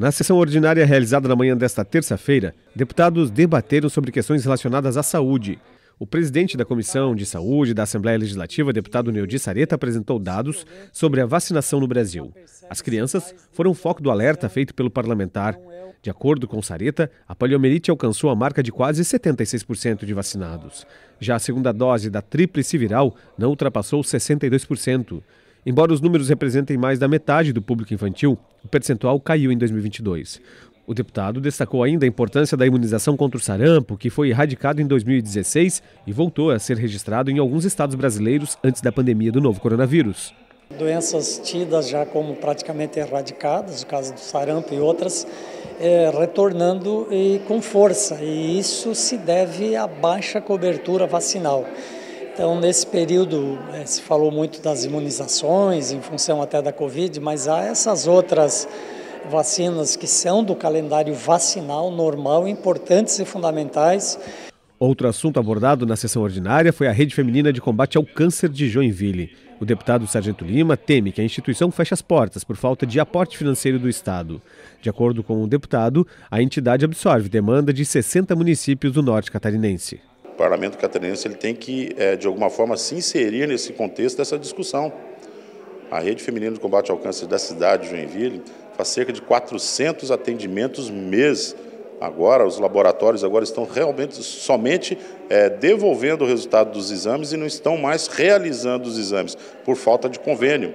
Na sessão ordinária realizada na manhã desta terça-feira, deputados debateram sobre questões relacionadas à saúde. O presidente da Comissão de Saúde da Assembleia Legislativa, deputado Neudi Sareta, apresentou dados sobre a vacinação no Brasil. As crianças foram foco do alerta feito pelo parlamentar. De acordo com Sareta, a poliomielite alcançou a marca de quase 76% de vacinados. Já a segunda dose da tríplice viral não ultrapassou 62%. Embora os números representem mais da metade do público infantil, o percentual caiu em 2022. O deputado destacou ainda a importância da imunização contra o sarampo, que foi erradicado em 2016 e voltou a ser registrado em alguns estados brasileiros antes da pandemia do novo coronavírus. Doenças tidas já como praticamente erradicadas, o caso do sarampo e outras, é, retornando e com força, e isso se deve à baixa cobertura vacinal. Então, nesse período, é, se falou muito das imunizações, em função até da Covid, mas há essas outras vacinas que são do calendário vacinal normal, importantes e fundamentais. Outro assunto abordado na sessão ordinária foi a Rede Feminina de Combate ao Câncer de Joinville. O deputado Sargento Lima teme que a instituição feche as portas por falta de aporte financeiro do Estado. De acordo com o deputado, a entidade absorve demanda de 60 municípios do norte catarinense parlamento catarinense ele tem que, é, de alguma forma, se inserir nesse contexto dessa discussão. A Rede Feminina de Combate ao Câncer da cidade de Joinville faz cerca de 400 atendimentos mês. Agora, os laboratórios agora estão realmente somente é, devolvendo o resultado dos exames e não estão mais realizando os exames por falta de convênio.